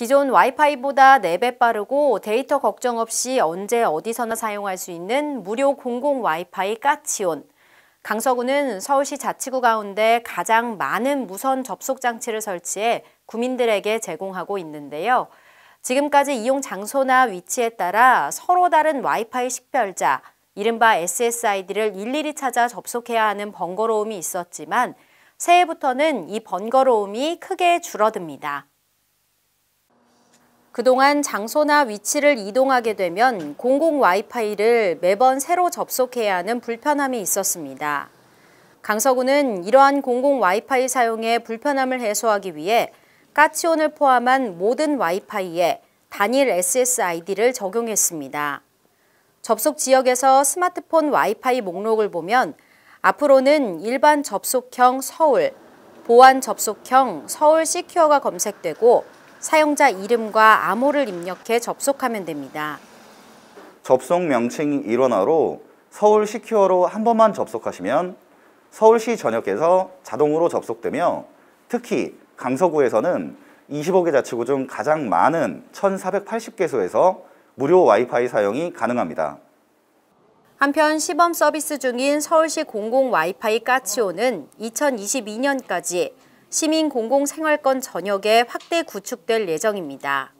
기존 와이파이보다 4배 빠르고 데이터 걱정 없이 언제 어디서나 사용할 수 있는 무료 공공 와이파이 까치온. 강서구는 서울시 자치구 가운데 가장 많은 무선 접속 장치를 설치해 구민들에게 제공하고 있는데요. 지금까지 이용 장소나 위치에 따라 서로 다른 와이파이 식별자, 이른바 SSID를 일일이 찾아 접속해야 하는 번거로움이 있었지만 새해부터는 이 번거로움이 크게 줄어듭니다. 그동안 장소나 위치를 이동하게 되면 공공 와이파이를 매번 새로 접속해야 하는 불편함이 있었습니다. 강서구는 이러한 공공 와이파이 사용의 불편함을 해소하기 위해 까치온을 포함한 모든 와이파이에 단일 SSID를 적용했습니다. 접속 지역에서 스마트폰 와이파이 목록을 보면 앞으로는 일반 접속형 서울, 보안 접속형 서울 시큐어가 검색되고 사용자 이름과 암호를 입력해 접속하면 됩니다. 접속 명칭 1원화로 서울 시큐어로 한 번만 접속하시면 서울시 전역에서 자동으로 접속되며 특히 강서구에서는 25개 자치구 중 가장 많은 1480개소에서 무료 와이파이 사용이 가능합니다. 한편 시범 서비스 중인 서울시 공공 와이파이 까치오는 2022년까지 시민 공공생활권 전역에 확대 구축될 예정입니다.